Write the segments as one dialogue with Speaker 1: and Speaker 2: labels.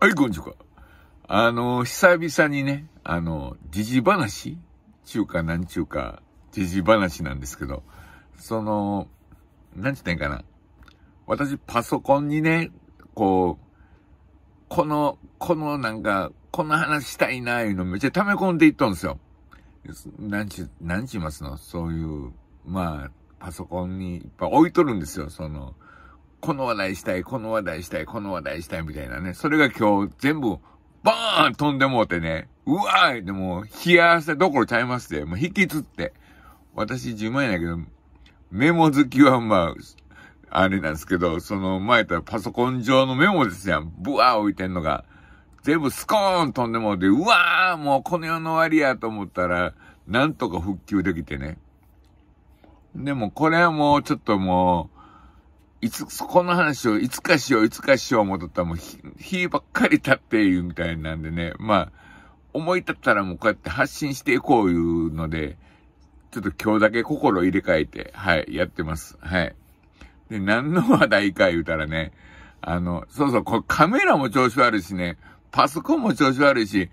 Speaker 1: はい、こんにちは。あの、久々にね、あの、時事話中華なんちゅうか、時事話なんですけど、その、なんちゅうてんかな。私、パソコンにね、こう、この、このなんか、この話したいな、いうのめっちゃ溜め込んでいったんですよ。なんちゅ、なんちゅいますのそういう、まあ、パソコンにいっぱい置いとるんですよ。その、この話題したい、この話題したい、この話題したいみたいなね。それが今日全部、バーン飛んでもうてね。うわーいでも、冷や汗どころちゃいますで。もう引きつって。私自慢やけど、メモ好きはまあ、あれなんですけど、その前とパソコン上のメモですやん。ブワー置いてんのが。全部スコーン飛んでもうて、うわーもうこの世の終わりやと思ったら、なんとか復旧できてね。でもこれはもうちょっともう、いつ、そこの話をいつかしよう、いつかしよう思っとったらもう日ばっかり経っているみたいなんでね、まあ、思い立ったらもうこうやって発信していこういうので、ちょっと今日だけ心入れ替えて、はい、やってます。はい。で、何の話題か言うたらね、あの、そうそう、これカメラも調子悪いしね、パソコンも調子悪いし、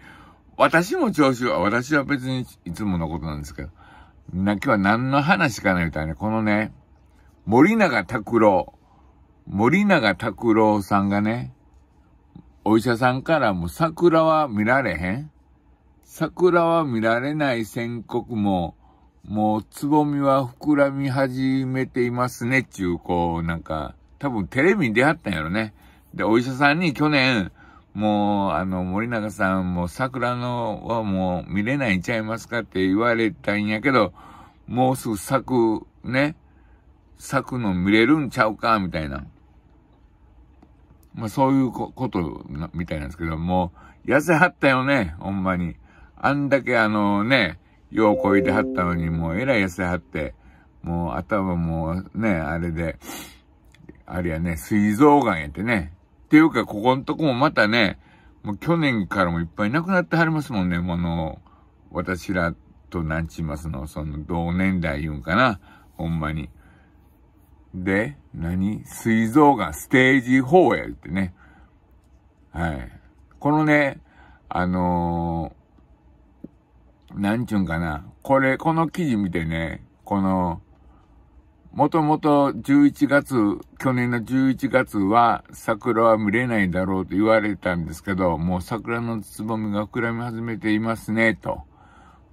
Speaker 1: 私も調子は、私は別にいつものことなんですけど、な、今日は何の話かなみたいな、このね、森永拓郎。森永拓郎さんがね、お医者さんからも桜は見られへん桜は見られない宣告も、もうつぼみは膨らみ始めていますねっていう、こう、なんか、多分テレビに出会ったんやろね。で、お医者さんに去年、もう、あの、森永さんも桜のはもう見れないんちゃいますかって言われたんやけど、もうすぐ咲く、ね。咲くの見れるんちゃうか、みたいな。まあ、そういうことみたいなんですけど、もう、痩せはったよね、ほんまに。あんだけあのね、ようこいではったのに、もうえらい痩せはって、もう頭もね、あれで、あれやね、膵臓癌やってね。っていうか、ここんとこもまたね、もう去年からもいっぱい亡くなってはりますもんね、もうあの、私らとなんちますの、その同年代言うんかな、ほんまに。で、何膵臓がステージ4やってね。はい。このね、あのー、なんちゅうんかな。これ、この記事見てね、この、もともと11月、去年の11月は桜は見れないだろうと言われたんですけど、もう桜のつぼみが膨らみ始めていますね、と。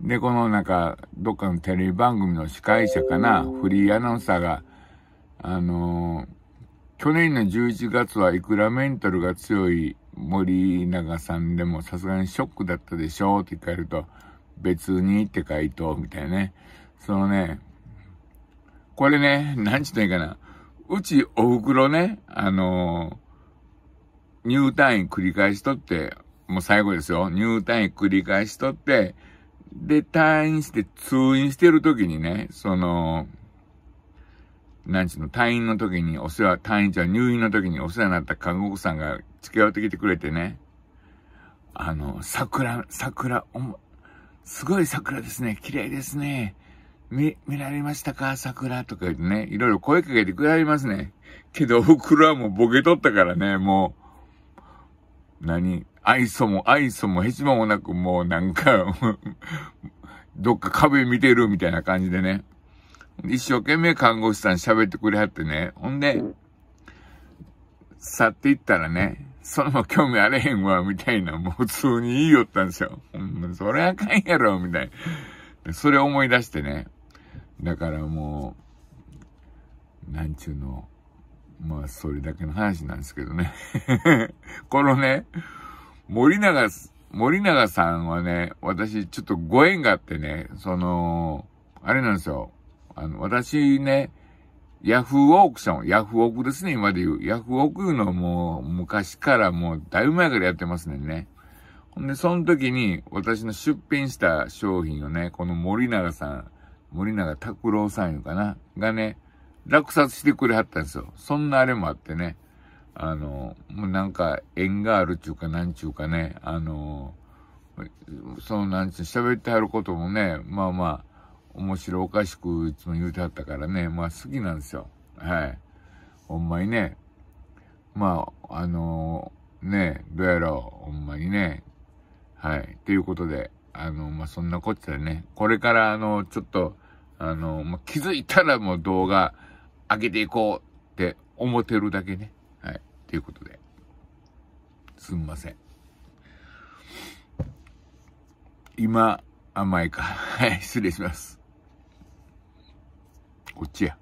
Speaker 1: で、このなんか、どっかのテレビ番組の司会者かな、フリーアナウンサーが、あのー、去年の11月はいくらメンタルが強い森永さんでもさすがにショックだったでしょうって聞かれると、別にって回答みたいなね。そのね、これね、なんちゅったいいかな。うちお袋ね、あのー、入退院繰り返しとって、もう最後ですよ。入退院繰り返しとって、で、退院して通院してる時にね、その、なんちゅうの、退院の時にお世話、退院じゃ入院の時にお世話になった看護婦さんが付き合ってきてくれてね。あの、桜、桜、おも、すごい桜ですね。綺麗ですね。見、見られましたか桜とか言ってね、いろいろ声かけてくれますね。けど、僕らはもうボケとったからね、もう、何愛想も愛想もへチマもなく、もうなんか どっか壁見てるみたいな感じでね。一生懸命看護師さん喋ってくれはってね。ほんで、去っていったらね、その興味あれへんわ、みたいな、もう普通に言いよったんですよ。ほんそれあかんやろ、みたいな。それ思い出してね。だからもう、なんちゅうの、まあ、それだけの話なんですけどね。このね、森永、森永さんはね、私ちょっとご縁があってね、その、あれなんですよ。あの、私ね、ヤフーオークション、ヤフーオークですね、今で言う。ヤフーオークいうのもう昔からもうだいぶ前からやってますねんね。ほんで、その時に私の出品した商品をね、この森永さん、森永拓郎さんいうかな、がね、落札してくれはったんですよ。そんなあれもあってね、あの、もうなんか縁があるっていうかなんちゅうかね、あの、そのなんちゅう喋ってはることもね、まあまあ、面白おかしくいつも言うてはったからね、まあ好きなんですよ。はい。ほんまにね。まあ、あのー、ね、どうやろう、ほんまにね。はい。ということで、あの、まあ、そんなこっちゃでね、これからあの、ちょっと、あの、まあ、気づいたらもう動画上げていこうって思ってるだけね。はい。ということで。すんません。今、甘いか。はい、失礼します。不见。